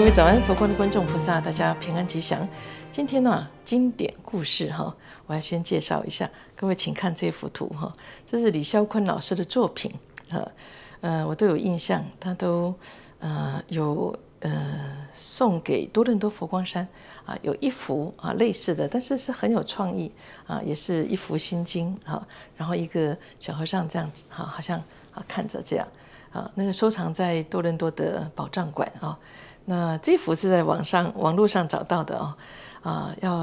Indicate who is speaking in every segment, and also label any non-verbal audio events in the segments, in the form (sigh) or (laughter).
Speaker 1: 各位早安，佛光的观众菩萨，大家平安吉祥。今天呢，经典故事哈，我要先介绍一下。各位请看这幅图哈，这是李孝坤老师的作品啊。呃，我都有印象，他都呃有呃送给多伦多佛光山啊，有一幅啊类似的，但是是很有创意啊，也是一幅心经啊。然后一个小和尚这样子哈，好像啊看着这样啊，那个收藏在多伦多的宝藏馆啊。那这幅是在网上网络上找到的哦，啊，要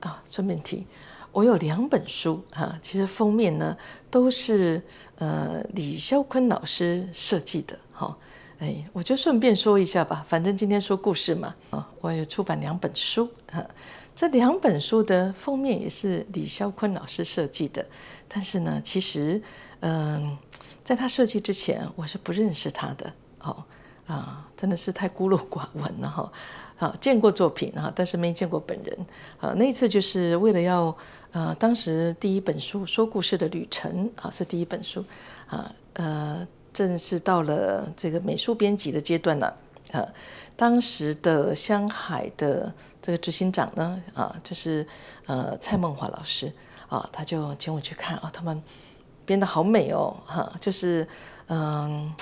Speaker 1: 啊，顺便提，我有两本书哈，其实封面呢都是呃李肖坤老师设计的，好，哎，我就顺便说一下吧，反正今天说故事嘛，啊，我有出版两本书，哈，这两本书的封面也是李肖坤老师设计的，但是呢，其实嗯，在他设计之前，我是不认识他的，哦。啊，真的是太孤陋寡闻了哈！啊，见过作品啊，但是没见过本人。啊，那一次就是为了要，呃，当时第一本书《说故事的旅程》啊，是第一本书，啊，呃，正是到了这个美术编辑的阶段了。啊，当时的香海的这个执行长呢，啊，就是呃蔡梦华老师，啊，他就请我去看，啊，他们编的好美哦，哈，就是嗯。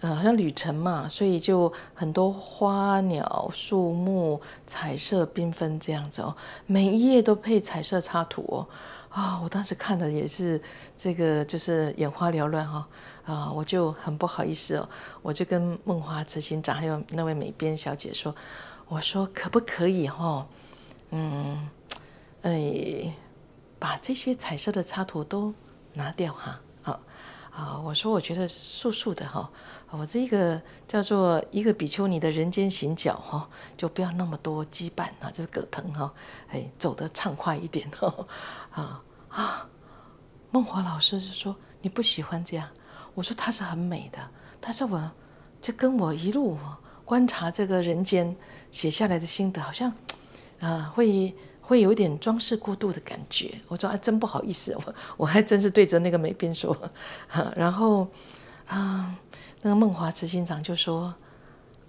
Speaker 1: 呃，好像旅程嘛，所以就很多花鸟树木，彩色缤纷这样子哦。每一页都配彩色插图哦，啊，我当时看的也是这个，就是眼花缭乱哈，啊，我就很不好意思哦，我就跟梦华执行长还有那位美编小姐说，我说可不可以哈，嗯，哎，把这些彩色的插图都拿掉哈。啊，我说我觉得素素的哈，我这一个叫做一个比丘尼的人间行脚哈，就不要那么多羁绊啊，就是葛藤哈，哎，走得畅快一点哈，啊啊，梦华老师是说你不喜欢这样，我说它是很美的，但是我就跟我一路观察这个人间写下来的心得，好像，啊会。会有点装饰过度的感觉，我说啊，真不好意思，我我还真是对着那个美编说，哈、(laughs) 然后啊，那个梦华慈心长就说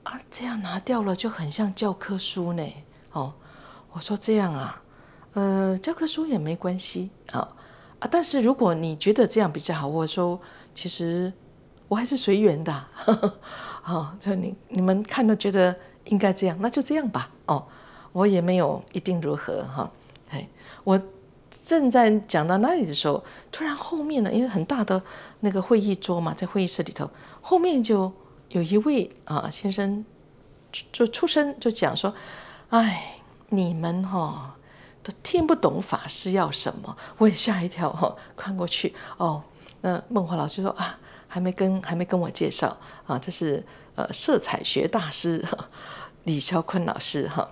Speaker 1: 啊，这样拿掉了就很像教科书呢。哦，我说这样啊，呃，教科书也没关系啊啊，但是如果你觉得这样比较好，我说其实我还是随缘的，啊，(laughs) 就你你们看了觉得应该这样，那就这样吧，哦。我也没有一定如何哈，哎，我正在讲到那里的时候，突然后面呢，因为很大的那个会议桌嘛，在会议室里头，后面就有一位啊先生就出声就讲说：“哎，你们哈都听不懂法师要什么。”我也吓一跳哈，看过去哦，那孟华老师说啊，还没跟还没跟我介绍啊，这是呃色彩学大师李肖坤老师哈。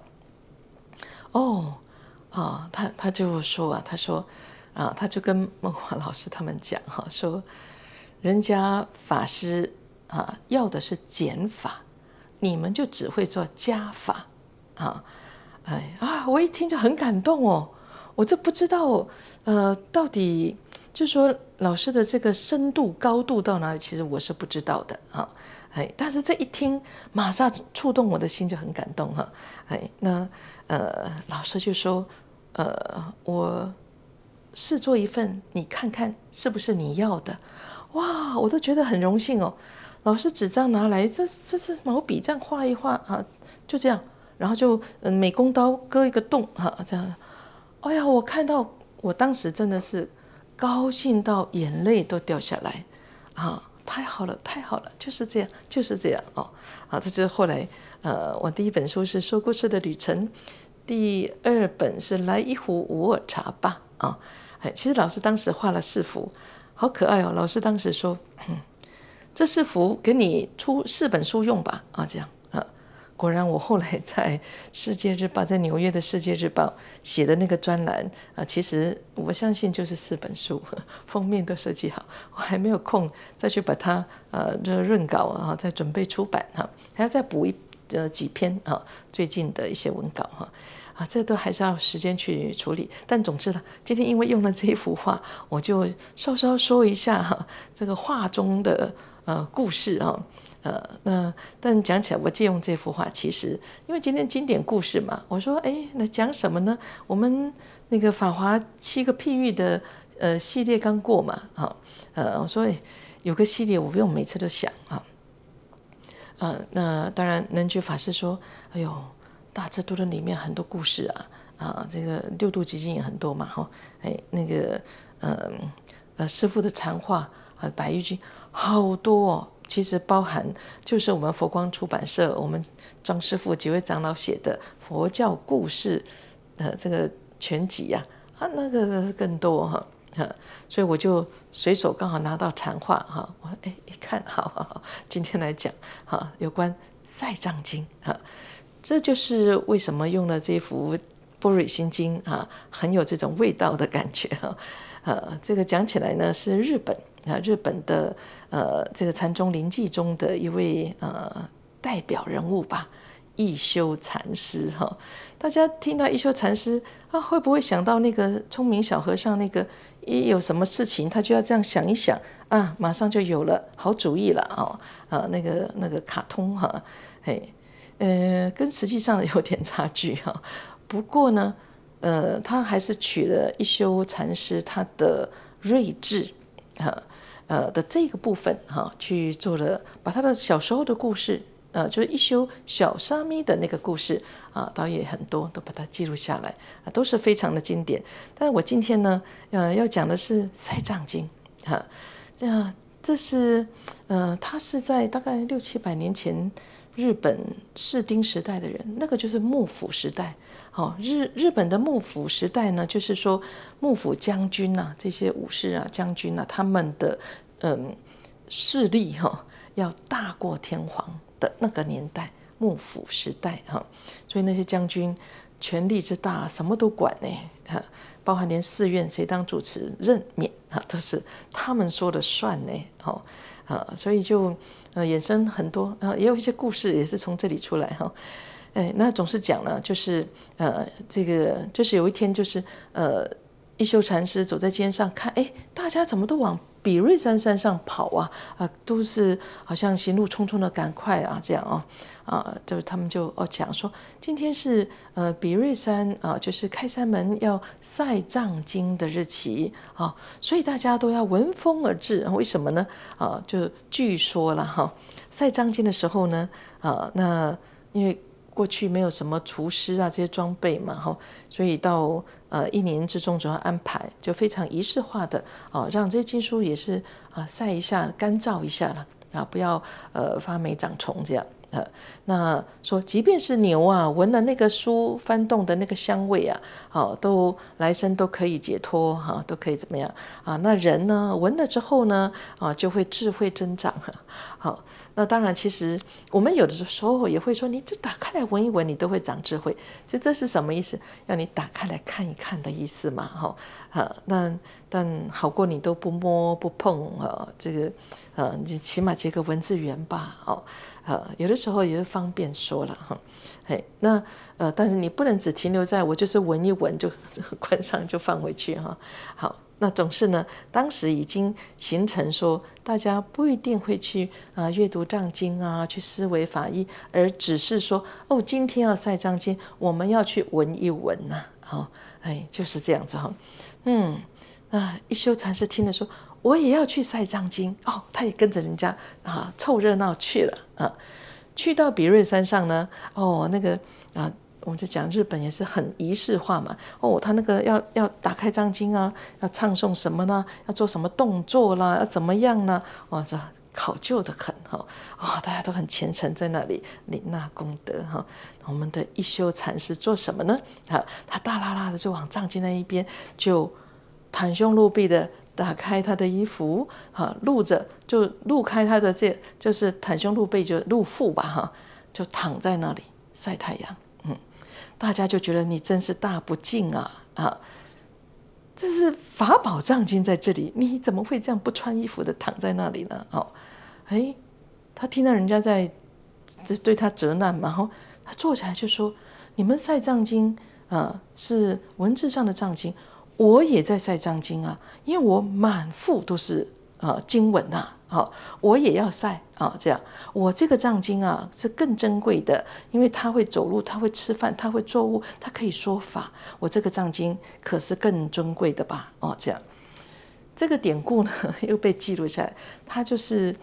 Speaker 1: 哦，啊，他他就说啊，他说，啊，他就跟梦华老师他们讲哈，说人家法师啊要的是减法，你们就只会做加法，啊，哎啊，我一听就很感动哦，我这不知道，呃，到底就说老师的这个深度高度到哪里，其实我是不知道的啊。但是这一听，马上触动我的心，就很感动哈。哎，那呃，老师就说，呃，我试做一份，你看看是不是你要的。哇，我都觉得很荣幸哦。老师纸张拿来，这这是毛笔这样画一画啊，就这样，然后就美工刀割一个洞哈，这样。哎呀，我看到我当时真的是高兴到眼泪都掉下来啊。太好了，太好了，就是这样，就是这样哦。啊，这就是后来，呃，我第一本书是《说故事的旅程》，第二本是《来一壶乌尔茶吧》啊。哎，其实老师当时画了四幅，好可爱哦。老师当时说，这四幅给你出四本书用吧，啊，这样。果然，我后来在《世界日报》在纽约的《世界日报》写的那个专栏啊，其实我相信就是四本书封面都设计好，(laughs) 我还没有空再去把它呃，这润稿啊，再准备出版哈，(laughs) 还要再补一呃几篇啊，最近的一些文稿哈，啊，这都还是要时间去处理。但总之呢，今天因为用了这一幅画，我就稍稍说一下哈，这个画中的呃故事啊。呃，那但讲起来，我借用这幅画，其实因为今天经典故事嘛，我说，哎，那讲什么呢？我们那个《法华》七个譬喻的呃系列刚过嘛，啊，呃，我说有个系列我不用每次都想啊，呃，那当然能觉法师说，哎呦，《大智度论》里面很多故事啊，啊，这个六度集经也很多嘛，哈，哎，那个，嗯，呃，师傅的禅话啊，白玉君，好多。其实包含就是我们佛光出版社，我们庄师傅几位长老写的佛教故事的这个全集呀，啊那个更多哈，所以我就随手刚好拿到《禅话》哈，我哎一看，好，好好，今天来讲哈，有关《赛藏经》哈，这就是为什么用了这幅《波蕊心经》啊，很有这种味道的感觉哈，呃，这个讲起来呢是日本。啊，日本的呃，这个禅宗灵济中的一位呃代表人物吧，一休禅师哈。大家听到一休禅师啊，会不会想到那个聪明小和尚？那个一有什么事情，他就要这样想一想啊，马上就有了好主意了哦，啊，那个那个卡通哈，嘿，呃，跟实际上有点 (laughs) 差距哈。不过呢，呃，他还是取了一休禅师他的睿智哈。呃的这个部分哈，去做了把他的小时候的故事，呃，就是一休小沙弥的那个故事啊，倒也很多，都把它记录下来啊，都是非常的经典。但我今天呢，呃，要讲的是《塞藏经》啊，这样这是呃，他是在大概六七百年前日本室町时代的人，那个就是幕府时代。哦，日日本的幕府时代呢，就是说幕府将军呐，这些武士啊、将军啊，他们的嗯势力哈，要大过天皇的那个年代，幕府时代哈，所以那些将军权力之大，什么都管呢，哈，包含连寺院谁当主持任免啊，都是他们说了算呢，哦，啊，所以就呃衍生很多啊，也有一些故事也是从这里出来哈。哎，那总是讲了，就是呃，这个就是有一天，就是呃，一休禅师走在街上，看哎，大家怎么都往比瑞山山上跑啊？啊，都是好像行路匆匆的，赶快啊，这样啊，啊，就他们就哦讲说，今天是呃比瑞山啊，就是开山门要晒藏经的日期啊，所以大家都要闻风而至。为什么呢？啊，就据说了哈，晒藏经的时候呢，啊，那因为。过去没有什么厨师啊这些装备嘛，哈，所以到呃一年之中主要安排就非常仪式化的哦，让这些经书也是啊晒一下、干燥一下了啊，不要呃发霉长虫这样呃，那说即便是牛啊，闻了那个书翻动的那个香味啊，好都来生都可以解脱哈，都可以怎么样啊？那人呢，闻了之后呢，啊就会智慧增长，好。那当然，其实我们有的时候也会说，你就打开来闻一闻，你都会长智慧。就这是什么意思？要你打开来看一看的意思嘛，哈。呃，那但好过你都不摸不碰，呃，这个呃，你起码结个文字缘吧，哦，呃，有的时候也是方便说了，哈。嘿，那呃，但是你不能只停留在我就是闻一闻就 (laughs) 关上就放回去哈，好。那总是呢，当时已经形成说，大家不一定会去啊阅读藏经啊，去思维法义，而只是说，哦，今天要晒藏经，我们要去闻一闻呐，好，哎，就是这样子哈，嗯啊，一休禅师听了说，我也要去晒藏经哦，他也跟着人家啊凑热闹去了啊，去到比瑞山上呢，哦，那个啊。我就讲日本也是很仪式化嘛，哦，他那个要要打开藏经啊，要唱诵什么呢？要做什么动作啦？要怎么样呢？哇，考究的很哈，哇，大家都很虔诚在那里领纳功德哈。我们的一休禅师做什么呢？哈，他大拉拉的就往藏经那一边，就袒胸露背的打开他的衣服，哈，露着就露开他的这，就是袒胸露背就露腹吧哈，就躺在那里晒太阳。大家就觉得你真是大不敬啊！啊，这是法宝藏经在这里，你怎么会这样不穿衣服的躺在那里呢？哦，哎，他听到人家在，对他责难嘛，然后他坐起来就说：“你们晒藏经，啊，是文字上的藏经，我也在晒藏经啊，因为我满腹都是呃经文呐。”好，我也要晒啊！这样，我这个藏经啊是更珍贵的，因为他会走路，他会吃饭，他会作物，他可以说法。我这个藏经可是更尊贵的吧？哦，这样，这个典故呢 (laughs) 又被记录下来。他就是，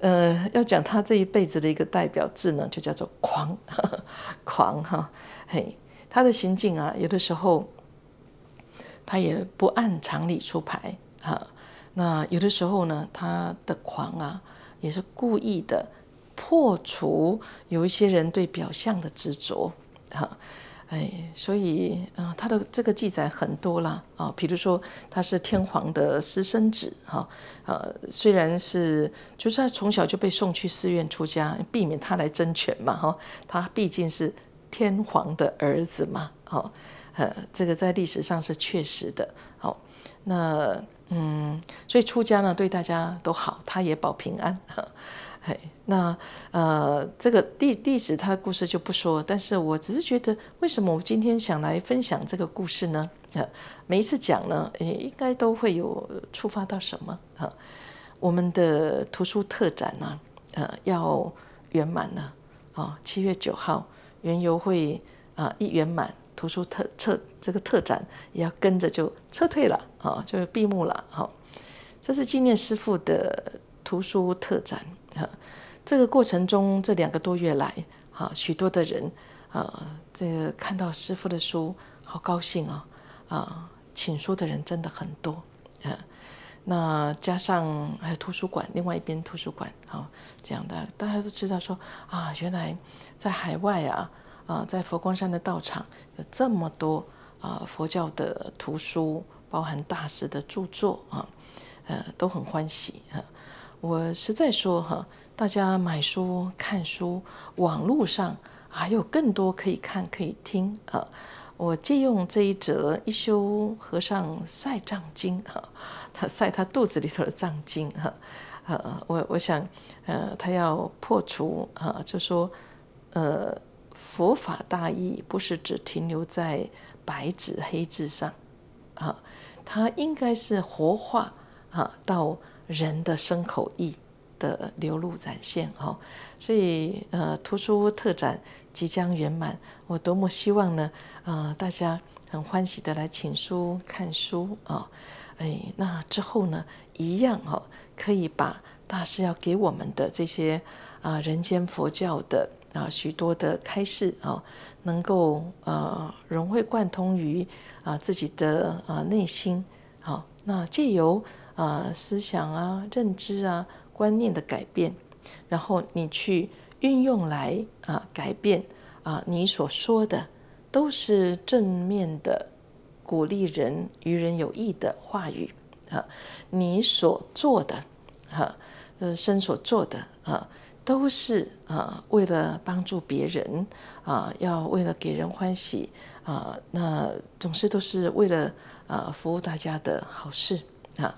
Speaker 1: 呃，要讲他这一辈子的一个代表字呢，就叫做狂，(laughs) 狂哈嘿。他的行径啊，有的时候他也不按常理出牌啊。那有的时候呢，他的狂啊，也是故意的破除有一些人对表象的执着，哈，哎，所以啊，他的这个记载很多啦啊，比如说他是天皇的私生子，哈，呃，虽然是，就是他从小就被送去寺院出家，避免他来争权嘛，哈，他毕竟是天皇的儿子嘛，好，呃，这个在历史上是确实的，好，那。嗯，所以出家呢，对大家都好，他也保平安。(laughs) 嘿，那呃，这个弟弟子他的故事就不说，但是我只是觉得，为什么我今天想来分享这个故事呢？每一次讲呢，诶，应该都会有触发到什么啊？我们的图书特展呢，呃，要圆满了啊，七月九号圆游会啊，一圆满。图书特撤这个特展也要跟着就撤退了啊，就闭幕了。好，这是纪念师傅的图书特展啊。这个过程中，这两个多月来啊，许多的人啊，这个看到师傅的书好高兴啊啊，请书的人真的很多啊。那加上还有图书馆，另外一边图书馆啊样的，大家都知道说啊，原来在海外啊。啊，在佛光山的道场有这么多啊佛教的图书，包含大师的著作啊，呃，都很欢喜啊。我实在说哈，大家买书、看书，网络上还有更多可以看、可以听啊。我借用这一则一休和尚晒藏经哈，他晒他肚子里头的藏经哈，呃，我我想呃，他要破除啊，就说呃。佛法大义不是只停留在白纸黑字上，啊，它应该是活化啊到人的身口意的流露展现，哈，所以呃，图书特展即将圆满，我多么希望呢，啊，大家很欢喜的来请书、看书啊，哎，那之后呢，一样哈，可以把大师要给我们的这些啊人间佛教的。啊，许多的开示啊，能够呃融会贯通于啊自己的啊内心，好，那借由啊思想啊认知啊观念的改变，然后你去运用来啊改变啊你所说的都是正面的鼓励人与人有益的话语啊，你所做的哈呃生所做的啊。都是啊，为了帮助别人啊，要为了给人欢喜啊，那总是都是为了啊服务大家的好事啊，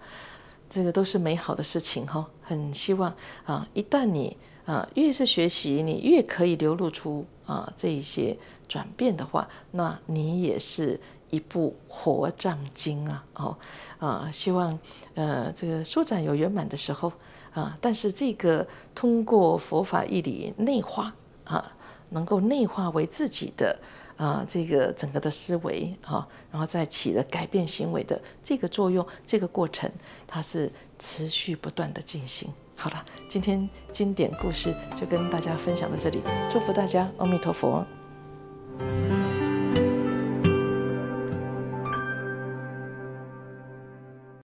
Speaker 1: 这个都是美好的事情哈。很希望啊，一旦你啊越是学习，你越可以流露出啊这一些转变的话，那你也是一部活藏经啊。哦啊，希望呃这个书展有圆满的时候。啊，但是这个通过佛法义理内化啊，能够内化为自己的啊，这个整个的思维啊，然后再起了改变行为的这个作用，这个过程它是持续不断的进行。好了，今天经典故事就跟大家分享到这里，祝福大家，阿弥陀佛。